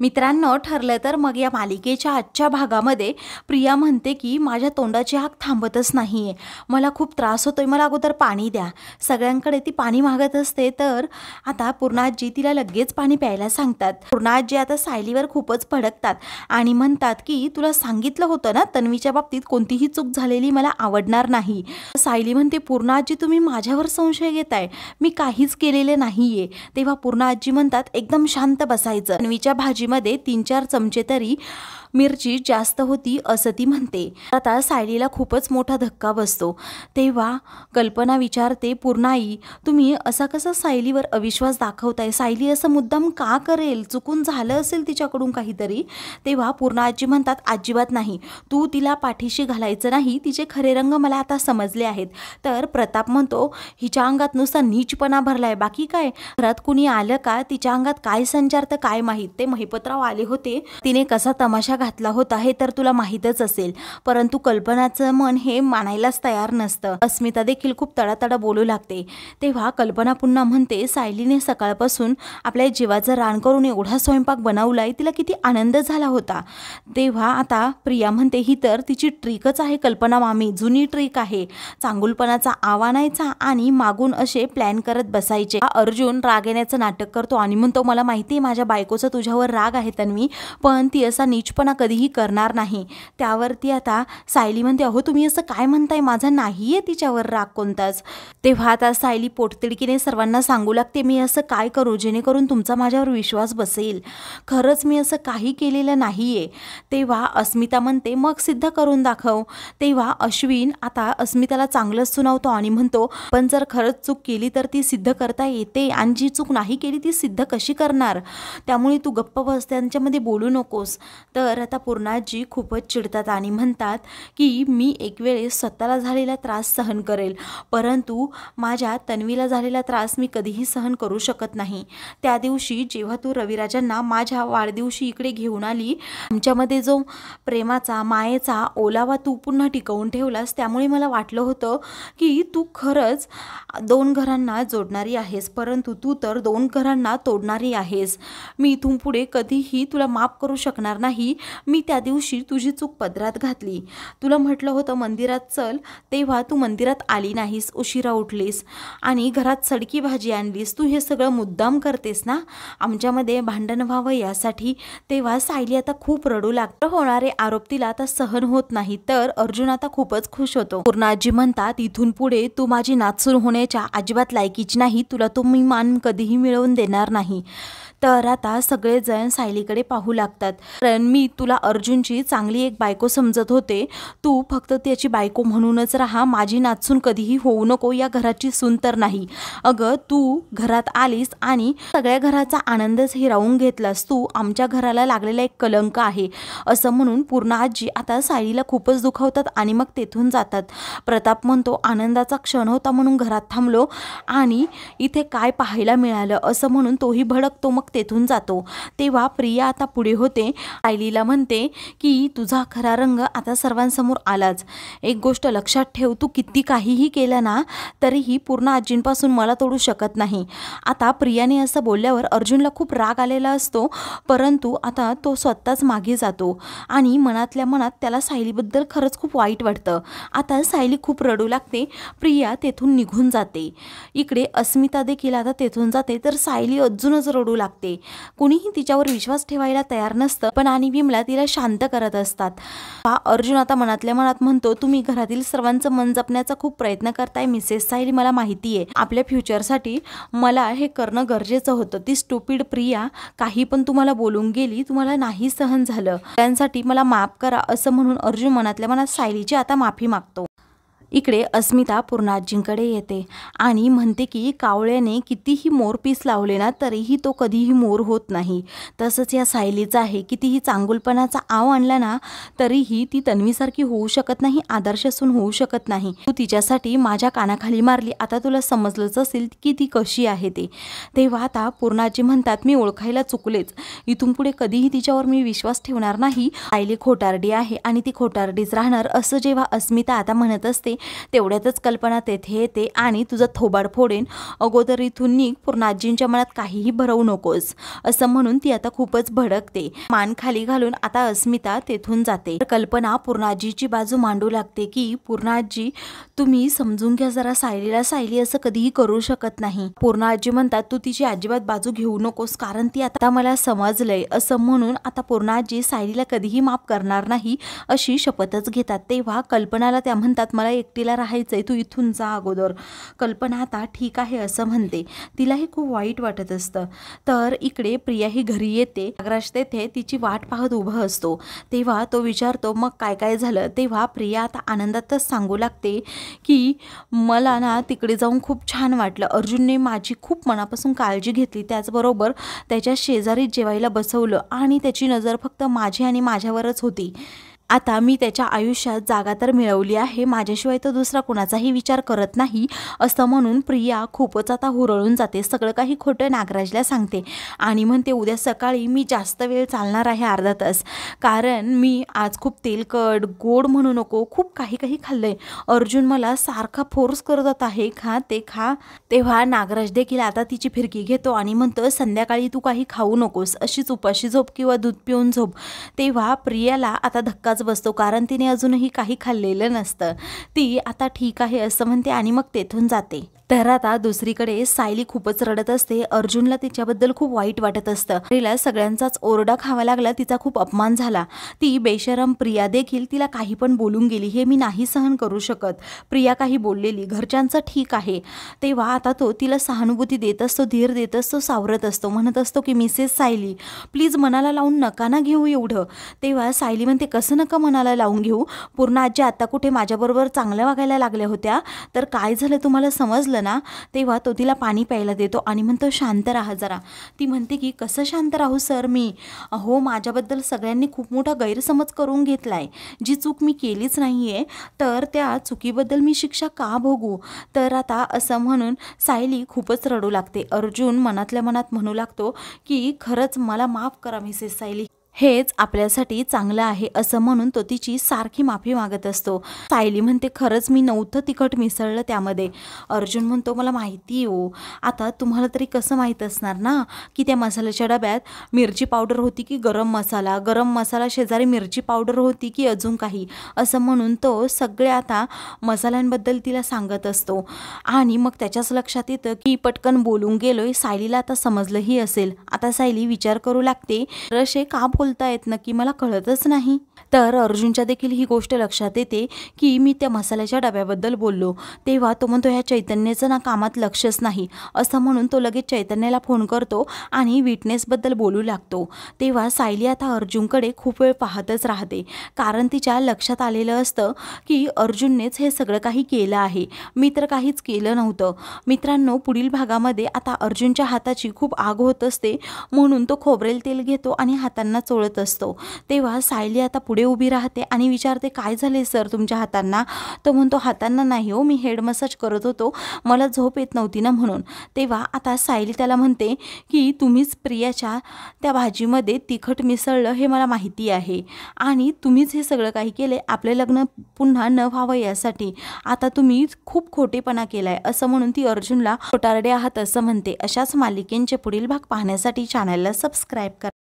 मित्रांनो ठरलं तर मग या मालिकेच्या आजच्या भागामध्ये प्रिया म्हणते की माझ्या तोंडाची हाक थांबतच नाही आहे मला खूप त्रास होतो आहे मला अगोदर पाणी द्या सगळ्यांकडे ती पाणी मागत असते तर आता पूर्णाजी तिला लगेच पाणी प्यायला सांगतात पूर्णाजी आता सायलीवर खूपच भडकतात आणि म्हणतात की तुला सांगितलं होतं ना तन्वीच्या बाबतीत कोणतीही चूक झालेली मला आवडणार नाही सायली म्हणते पूर्णाजी तुम्ही माझ्यावर संशय घेताय मी काहीच केलेले नाही तेव्हा पूर्णाजी म्हणतात एकदम शांत बसायचं तन्वीच्या भाजी भाजीमध्ये तीन चार चमचे तरी मिरची जास्त होती असं ती म्हणते आता सायलीला खूपच मोठा धक्का बसतो तेव्हा कल्पना विचारते पूर्णाई तुम्ही असा कसा सायलीवर अविश्वास दाखवताय सायली असं मुद्दाम का करेल चुकून झालं असेल तिच्याकडून काहीतरी तेव्हा पूर्ण आजी म्हणतात अजिबात नाही तू तिला पाठीशी घालायचं नाही तिचे खरे रंग मला आता समजले आहेत तर प्रताप म्हणतो हिच्या अंगात नुसता नीचपणा भरलाय बाकी काय घरात कुणी आलं का तिच्या अंगात काय संचार तर काय माहीत ते महिपतराव आले होते तिने कसा तमाशा घातला होता हे तर तुला माहीतच असेल परंतु कल्पनाचं मन हे मानायलाच तयार नसतं अस्मिता देखील खूप तडातडा बोलू लागते तेव्हा कल्पना पुन्हा म्हणते सायलीने सकाळपासून आपल्या जीवाचं रान करून एवढा स्वयंपाक बनवलाय तिला किती आनंद झाला होता तेव्हा आता प्रिया म्हणते ही तर तिची ट्रिकच आहे कल्पना मामी जुनी ट्रिक आहे चांगुलपणाचा आवानायचा आणि मागून असे प्लॅन करत बसायचे अर्जुन राग येण्याचं नाटक करतो आणि म्हणतो मला माहिती आहे माझ्या बायकोचा तुझ्यावर राग आहे तन्वी पण ती असा नीचपण कधीही करणार नाही त्यावरती आता सायली म्हणते अहो तुम्ही असं काय म्हणताय माझा नाही आहे तिच्यावर राग कोणताच तेव्हा आता सायली पोटतिडकीने सर्वांना सांगू लागते मी असं काय करू जेणेकरून तुमचा माझ्यावर विश्वास बसेल खरंच मी असं काही केलेलं नाही आहे तेव्हा अस्मिता म्हणते मग सिद्ध करून दाखव तेव्हा अश्विन आता अस्मिताला चांगलंच सुनावतो आणि म्हणतो पण जर खरंच चूक केली तर ती सिद्ध करता येते आणि जी चूक नाही केली ती सिद्ध कशी करणार त्यामुळे तू गप्प बस त्यांच्यामध्ये बोलू नकोस तर तर आता पूर्णाजी खूपच चिडतात आणि म्हणतात की मी एक वेळेस स्वतःला झालेला त्रास सहन करेल परंतु माझ्या तन्वीला झालेला त्रास मी कधीही सहन करू शकत नाही त्या दिवशी जेव्हा तू रविराजांना माझ्या वाढदिवशी इकडे घेऊन आली आमच्यामध्ये जो प्रेमाचा मायेचा ओलावा तू पुन्हा टिकवून ठेवलास त्यामुळे मला वाटलं होतं की तू खरंच दोन घरांना जोडणारी आहेस परंतु तू तर दोन घरांना तोडणारी आहेस मी इथून पुढे कधीही तुला माफ करू शकणार नाही मी त्या दिवशी तुझी चूक पदरात घातली तुला म्हटलं होतं मंदिरात चल तेव्हा तू मंदिरात आली नाहीस उशिरा उठलीस आणि घरात सडकी भाजी आणलीस तू हे सगळं मुद्दाम करतेस ना आमच्यामध्ये भांडण व्हावं यासाठी तेव्हा सायली आता खूप रडू लागतं होणारे आरोप तिला आता सहन होत नाही तर अर्जुन आता खूपच खुश होतो पूर्णाजी म्हणतात इथून पुढे तू माझी नाचूर होण्याच्या अजिबात लायकीची नाही तुला तो मी मान कधीही मिळवून देणार नाही तर आता सगळेजण सायलीकडे पाहू लागतात कारण मी तुला अर्जुनची चांगली एक बायको समजत होते तू फक्त त्याची बायको म्हणूनच राहा माझी नाचून कधीही होऊ नको या घराची सून तर नाही अगं तू घरात आलीस आणि सगळ्या घराचा आनंदच हिरावून घेतलास तू आमच्या घराला लागलेला एक कलंक आहे असं म्हणून पूर्ण आजी आता सायलीला खूपच दुखावतात आणि मग तेथून जातात प्रताप म्हणतो आनंदाचा क्षण होता म्हणून घरात थांबलो आणि इथे काय पाहायला मिळालं असं म्हणून तोही भडकतो मग तेथून जातो तेव्हा प्रिया आता पुढे होते आयलीला म्हणते की तुझा खरा रंग आता सर्वांसमोर आलाच एक गोष्ट लक्षात ठेव तू किती काहीही केलं ना तरीही पूर्ण आजींपासून मला तोडू शकत नाही आता प्रियाने असं बोलल्यावर अर्जुनला खूप राग आलेला असतो परंतु आता तो स्वतःच मागे जातो आणि मनातल्या मनात त्याला सायलीबद्दल खरंच खूप वाईट वाटतं आता सायली खूप रडू लागते प्रिया तेथून निघून जाते इकडे अस्मिता देखील आता तेथून जाते तर सायली अजूनच रडू लागते लागते कुणीही तिच्यावर विश्वास ठेवायला तयार नसतं पण आणि विमला तिला शांत करत असतात अर्जुन आता मनातल्या मनात म्हणतो तुम्ही घरातील सर्वांचं मन जपण्याचा खूप प्रयत्न करताय मिसेस साहिल मला माहिती आहे आपल्या फ्युचरसाठी मला हे करणं गरजेचं होतं ती स्टुपिड प्रिया काही पण तुम्हाला बोलून गेली तुम्हाला नाही सहन झालं त्यांसाठी मला माफ करा असं म्हणून अर्जुन मनातल्या मनात सायलीची आता माफी मागतो इकडे अस्मिता पूर्णाजींकडे येते आणि म्हणते की कावळ्याने कितीही मोरपीस लावले ना तरीही तो कधीही मोर होत नाही तसंच या सायलीचा आहे कितीही चांगुलपणाचा आव आणला ना तरीही ती तन्वीसारखी होऊ शकत नाही आदर्शसून होऊ शकत नाही तू तिच्यासाठी माझ्या कानाखाली मारली आता तुला समजलंच असेल की ती कशी आहे ते तेव्हा आता पूर्णाजी म्हणतात मी ओळखायला चुकलेच इथून पुढे कधीही तिच्यावर मी विश्वास ठेवणार नाही सायली खोटारडी आहे आणि ती खोटारडीच राहणार असं जेव्हा अस्मिता आता म्हणत असते तेवढ्यातच कल्पना तेथे येते आणि तुझा थोबाड फोडेन अगोदर इथून निघ पूर्ण आजींच्या मनात काहीही भरवू नकोस असं म्हणून ती आता खूपच भडकते मान खाली घालून आता अस्मिता तेथून जाते कल्पना पूर्णाजीची बाजू मांडू लागते की पूर्णाजी तुम्ही समजून घ्या जरा सायलीला सायली असं कधीही करू शकत नाही पूर्णाजी म्हणतात तू तिची अजिबात बाजू घेऊ नकोस कारण ती आता मला समजलंय असं म्हणून आता पूर्णाजी सायलीला कधीही माफ करणार नाही अशी शपथच घेतात तेव्हा कल्पनाला त्या म्हणतात मला एकटीला राहायचंय तू इथून जा अगोदर कल्पना आता ठीक आहे असं म्हणते तिलाही खूप वाईट वाटत असतं तर इकडे प्रिया ही घरी येते नागराज तेथे तिची वाट पाहत उभं असतो तेव्हा तो विचारतो मग काय काय झालं तेव्हा प्रिया आता आनंदातच सांगू लागते की मला ना तिकडे जाऊन खूप छान वाटलं अर्जुनने माझी खूप मनापासून काळजी घेतली त्याचबरोबर त्याच्या शेजारी जेवायला बसवलं आणि त्याची नजर फक्त माझी आणि माझ्यावरच होती आता मी त्याच्या आयुष्यात जागा तर मिळवली आहे माझ्याशिवाय तो दुसरा कुणाचाही विचार करत नाही असं म्हणून प्रिया खूपच आता हुरळून जाते सगळं काही खोटं नागराजला सांगते आणि म्हणते उद्या सकाळी मी जास्त वेळ चालणार आहे अर्धा तास कारण मी आज खूप तेलकट गोड म्हणू नको खूप काही काही खाल्लं आहे अर्जुन मला सारखा फोर्स करत आहे खा ते खा तेव्हा नागराज देखील आता तिची फिरकी घेतो आणि म्हणतो संध्याकाळी तू काही खाऊ नकोस अशीच उपाशी झोप किंवा दूध पिऊन झोप तेव्हा प्रियाला आता धक्का बसतो कारण तिने अजूनही काही खाल्लेलं नसतं ती आता ठीक आहे असं म्हणते आणि मग तेथून जाते तर आता दुसरीकडे सायली खूपच रडत असते अर्जुनला तिच्याबद्दल खूप वाईट वाटत असतं तिला सगळ्यांचाच ओरडा खावा लागला तिचा खूप अपमान झाला ती बेशरम प्रिया देखील तिला काही पण बोलून गेली हे मी नाही सहन करू शकत प्रिया काही बोललेली घरच्यांचं ठीक आहे तेव्हा आता तो तिला सहानुभूती देत असतो धीर देत असतो सावरत असतो म्हणत असतो की मिसेस सायली प्लीज मनाला लावून नका ना घेऊ एवढं तेव्हा सायली म्हणते कसं नका मनाला लावून घेऊ पूर्ण आजी आत्ता कुठे माझ्याबरोबर चांगल्या वागायला लागल्या होत्या तर काय झालं तुम्हाला समजलं ना तेव्हा तो तिला पाणी प्यायला देतो आणि म्हणतो शांत राहा जरा ती म्हणते की कसं शांत राहू सर मी हो माझ्याबद्दल सगळ्यांनी खूप मोठा गैरसमज करून घेतला आहे जी चूक मी केलीच नाही आहे तर त्या चुकीबद्दल मी शिक्षा का भोगू तर आता असं म्हणून सायली खूपच रडू लागते अर्जुन मनातल्या मनात म्हणू लागतो की खरंच मला माफ करा मिसेस सायली हेच आपल्यासाठी चांगलं आहे असं म्हणून तो तिची सारखी माफी मागत असतो सायली म्हणते खरंच मी नव्हतं तिखट मिसळलं त्यामध्ये अर्जुन म्हणतो मला माहिती हो आता तुम्हाला तरी कसं माहीत असणार ना की त्या मसाल्याच्या डब्यात मिरची पावडर होती की गरम मसाला गरम मसाला शेजारी मिरची पावडर होती की अजून काही असं म्हणून तो सगळे आता मसाल्यांबद्दल तिला सांगत असतो आणि मग त्याच्याच लक्षात येतं की पटकन बोलून गेलोय सायलीला आता समजलंही असेल आता सायली विचार करू लागते रशे का ना की मला कळतच नाही तर अर्जुनच्या देखील ही गोष्ट लक्षात येते की मी त्या मसाल्याच्या डब्याबद्दल बोललो तेव्हा तो म्हणतो ह्या चैतन्याचं ना कामात लक्षच नाही असं म्हणून तो लगेच चैतन्याला फोन करतो आणि विटनेसबद्दल बोलू लागतो तेव्हा सायली आता अर्जुनकडे खूप वेळ पाहतच राहते कारण तिच्या लक्षात आलेलं असतं की अर्जुननेच हे सगळं काही केलं आहे मी तर काहीच केलं नव्हतं मित्रांनो पुढील भागामध्ये आता अर्जुनच्या हाताची खूप आग होत असते म्हणून तो खोबरेल तेल घेतो आणि हातांना चोळत असतो तेव्हा सायली आता पुढे उभी राहते आणि विचारते काय झाले सर तुमच्या हातांना तो म्हणतो हातांना नाही हो मी हेड मसाज करत होतो मला झोप येत नव्हती ना म्हणून तेव्हा आता सायली त्याला म्हणते की तुम्हीच प्रियाच्या त्या भाजीमध्ये तिखट मिसळलं हे मला माहिती आहे आणि तुम्हीच हे सगळं काही केले आपले लग्न पुन्हा न व्हावं यासाठी आता तुम्ही खूप खोटेपणा केलाय असं म्हणून ती अर्जुनला खोटारडे आहात असं म्हणते अशाच मालिकेंचे पुढील भाग पाहण्यासाठी चॅनलला सबस्क्राईब करा